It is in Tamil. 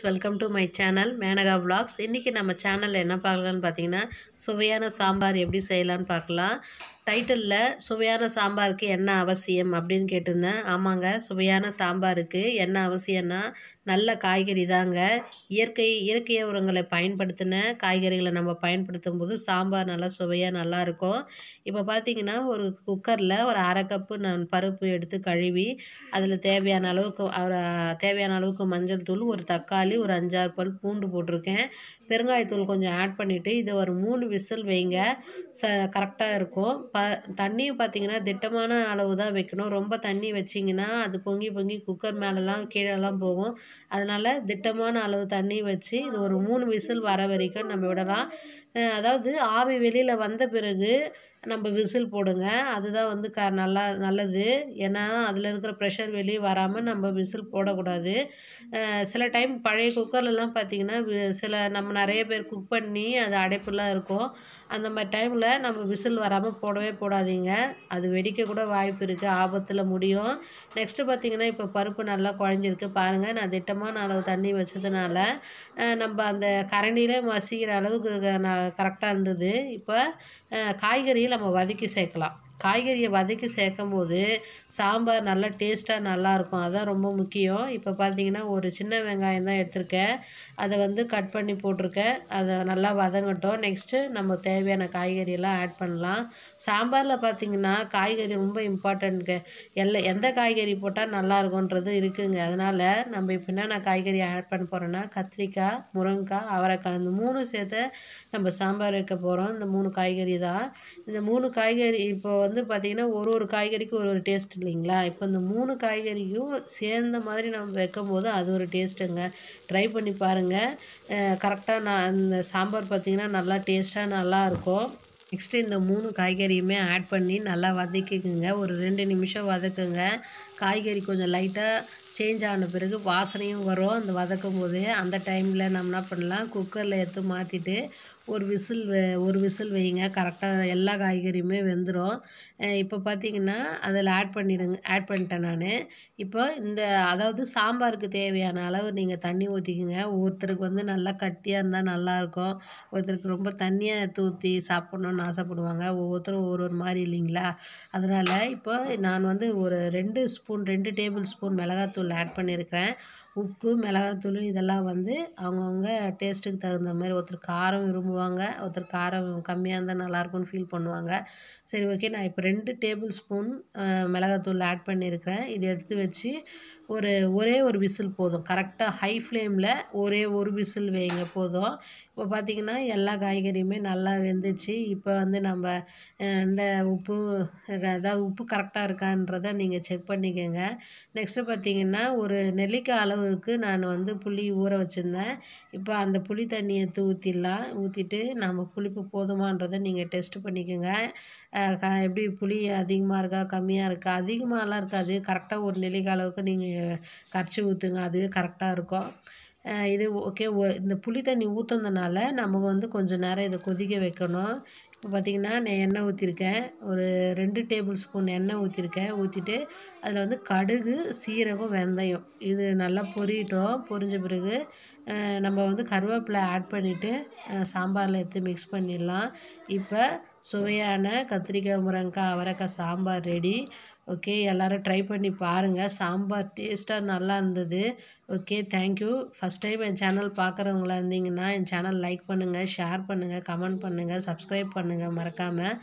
friends welcome to my channel Menaka vlogs இன்றைக்கி நம்ம சேனலில் என்ன பார்க்கலான்னு பார்த்தீங்கன்னா சுவையான சாம்பார் எப்படி செய்யலான்னு பார்க்கலாம் டைட்டிலில் சுவையான சாம்பாருக்கு என்ன அவசியம் அப்படின்னு கேட்டிருந்தேன் ஆமாங்க சுவையான சாம்பாருக்கு என்ன அவசியம்னா நல்ல காய்கறி தாங்க இயற்கை இயற்கை உரங்களை பயன்படுத்தின காய்கறிகளை நம்ம பயன்படுத்தும் போது சாம்பார் நல்லா சுவையாக நல்லாயிருக்கும் இப்போ பார்த்திங்கன்னா ஒரு குக்கரில் ஒரு அரை கப்பு நான் பருப்பு எடுத்து கழுவி அதில் தேவையான அளவுக்கு தேவையான அளவுக்கு மஞ்சள் தூள் ஒரு தக்காளி ஒரு அஞ்சாறு பல் பூண்டு போட்டிருக்கேன் பெருங்காயத்தூள் கொஞ்சம் ஆட் பண்ணிவிட்டு இதை ஒரு மூணு விசில் வைங்க ச கரெக்டாக இருக்கும் தண்ணியும் தண்ணியை பார்த்திங்கன்னா திட்டமான அளவு தான் வைக்கணும் ரொம்ப தண்ணி வச்சிங்கன்னா அது பொங்கி பொங்கி குக்கர் மேலெலாம் கீழெல்லாம் போகும் அதனால் திட்டமான அளவு தண்ணி வச்சு இது ஒரு மூணு விசில் வர வரைக்கும் நம்ம விடலாம் அதாவது ஆவி வெளியில் வந்த பிறகு நம்ம விசில் போடுங்க அதுதான் வந்து க நல்லா நல்லது ஏன்னா அதில் இருக்கிற ப்ரெஷர் வெளியே வராமல் நம்ம விசில் போடக்கூடாது சில டைம் பழைய குக்கர்லலாம் பார்த்திங்கன்னா சில நம்ம நிறைய பேர் குக் பண்ணி அது அடைப்புலாம் இருக்கும் அந்த மாதிரி டைமில் நம்ம விசில் வராமல் போடவே போடாதீங்க அது வெடிக்கக்கூட வாய்ப்பு இருக்குது ஆபத்தில் முடியும் நெக்ஸ்ட்டு பார்த்திங்கன்னா இப்போ பருப்பு நல்லா குழஞ்சிருக்கு பாருங்கள் நான் திட்டமாக அளவு தண்ணி வச்சதுனால நம்ம அந்த கரண்டியில் மசிக்கிற அளவுக்கு கரெக்டாக இருந்தது இப்போ காய்கறியில் நம்ம வதக்கி சேர்க்கலாம் காய்கறியை வதக்கி சேர்க்கும் போது சாம்பார் நல்லா டேஸ்ட்டாக நல்லாயிருக்கும் அதுதான் ரொம்ப முக்கியம் இப்போ பார்த்தீங்கன்னா ஒரு சின்ன வெங்காயம் தான் எடுத்திருக்கேன் அதை வந்து கட் பண்ணி போட்டிருக்கேன் அதை நல்லா வதங்கட்டும் நெக்ஸ்ட்டு நம்ம தேவையான காய்கறியெல்லாம் ஆட் பண்ணலாம் சாம்பாரில் பார்த்தீங்கன்னா காய்கறி ரொம்ப இம்பார்ட்டண்ட்டுங்க எல்லா எந்த காய்கறி போட்டால் நல்லாயிருக்குன்றது இருக்குதுங்க அதனால் நம்ம இப்போ என்னென்ன காய்கறி ஆட் பண்ண போகிறோன்னா கத்திரிக்காய் முருங்கைக்காய் அவரைக்காய் இந்த மூணு சேர்த்து நம்ம சாம்பார் வைக்க போகிறோம் இந்த மூணு காய்கறி தான் இந்த மூணு காய்கறி இப்போது வந்து பார்த்திங்கன்னா ஒரு ஒரு காய்கறிக்கும் ஒரு ஒரு டேஸ்ட் இல்லைங்களா இப்போ இந்த மூணு காய்கறியும் சேர்ந்த மாதிரி நம்ம வைக்கும் போது அது ஒரு டேஸ்ட்டுங்க ட்ரை பண்ணி பாருங்கள் கரெக்டாக நான் இந்த சாம்பார் பார்த்திங்கன்னா நல்லா டேஸ்ட்டாக நல்லாயிருக்கும் நெக்ஸ்ட்டு இந்த மூணு காய்கறியுமே ஆட் பண்ணி நல்லா வதக்கிக்குங்க ஒரு ரெண்டு நிமிஷம் வதக்குங்க காய்கறி கொஞ்சம் லைட்டாக சேஞ்ச் ஆன பிறகு வாசனையும் வரும் அந்த வதக்கும் போது அந்த டைமில் நம்ம என்ன பண்ணலாம் குக்கரில் எடுத்து மாற்றிட்டு ஒரு விசில் ஒரு விசில் வைங்க கரெக்டாக எல்லா காய்கறியுமே வெந்துடும் இப்போ பார்த்திங்கன்னா அதில் ஆட் பண்ணிடுங்க ஆட் பண்ணிட்டேன் நான் இப்போ இந்த அதாவது சாம்பாருக்கு தேவையான அளவு நீங்கள் தண்ணி ஊற்றிக்குங்க ஒருத்தருக்கு வந்து நல்லா கட்டியாக இருந்தால் நல்லாயிருக்கும் ஒருத்தருக்கு ரொம்ப தண்ணியாக ஊற்றி சாப்பிட்ணுன்னு ஆசைப்படுவாங்க ஒவ்வொருத்தரும் ஒரு ஒரு மாதிரி இல்லைங்களா அதனால் இப்போ நான் வந்து ஒரு ரெண்டு ஸ்பூன் ரெண்டு டேபிள் ஸ்பூன் மிளகாத்தூள் ஆட் பண்ணியிருக்கிறேன் உப்பு மிளகாத்தூள் இதெல்லாம் வந்து அவங்கவுங்க டேஸ்ட்டுக்கு தகுந்த மாதிரி ஒருத்தர் காரம் விரும்புவாங்க சாப்பிடுவாங்க ஒருத்தர் காரம் கம்மியாக இருந்தால் நல்லாயிருக்கும்னு ஃபீல் பண்ணுவாங்க சரி ஓகே நான் இப்போ ரெண்டு டேபிள் ஸ்பூன் மிளகாத்தூள் ஆட் பண்ணியிருக்கிறேன் இதை எடுத்து வச்சு ஒரு ஒரே ஒரு விசில் போதும் கரெக்டாக ஹை ஃப்ளேமில் ஒரே ஒரு விசில் வைங்க போதும் இப்போ பார்த்திங்கன்னா எல்லா காய்கறியுமே நல்லா வெந்துச்சு இப்போ வந்து நம்ம இந்த உப்பு அதாவது உப்பு கரெக்டாக இருக்கான்றதை நீங்கள் செக் பண்ணிக்கோங்க நெக்ஸ்ட்டு பார்த்திங்கன்னா ஒரு நெல்லிக்காய் அளவுக்கு நான் வந்து புளி ஊற வச்சுருந்தேன் இப்போ அந்த புளி தண்ணியை ஊற்றிடலாம் ஊற்றிட்டு ஊற்றிட்டு நம்ம புளிப்பு போதுமான்றதை நீங்கள் டெஸ்ட் பண்ணிக்கோங்க எப்படி புளி அதிகமாக இருக்கா கம்மியாக இருக்கா அதிகமாகலாம் இருக்காது கரெக்டாக ஒரு நெல்லிக்காய் அளவுக்கு நீங்கள் கரைச்சி ஊற்றுங்க அது கரெக்டாக இருக்கும் இது ஓகே இந்த புளி தண்ணி ஊற்றுனதுனால நம்ம வந்து கொஞ்சம் நேரம் இதை கொதிக்க வைக்கணும் இப்போ பார்த்திங்கன்னா நான் எண்ணெய் ஊற்றிருக்கேன் ஒரு ரெண்டு டேபிள் ஸ்பூன் எண்ணெய் ஊற்றிருக்கேன் ஊற்றிட்டு அதில் வந்து கடுகு சீரகம் வெந்தயம் இது நல்லா பொரியட்டும் பொரிஞ்ச பிறகு நம்ம வந்து கருவேப்பிலை ஆட் பண்ணிவிட்டு சாம்பாரில் எடுத்து மிக்ஸ் பண்ணிடலாம் இப்போ சுவையான கத்திரிக்காய் முருங்கக்காய் அவரைக்காய் சாம்பார் ரெடி ஓகே எல்லோரும் ட்ரை பண்ணி பாருங்கள் சாம்பார் டேஸ்ட்டாக நல்லா இருந்தது ஓகே தேங்க்யூ ஃபஸ்ட் டைம் என் சேனல் பார்க்குறவங்களா இருந்தீங்கன்னா என் சேனல் லைக் பண்ணுங்கள் ஷேர் பண்ணுங்கள் கமெண்ட் பண்ணுங்கள் சப்ஸ்கிரைப் பண்ணுங்கள் மறக்காமல்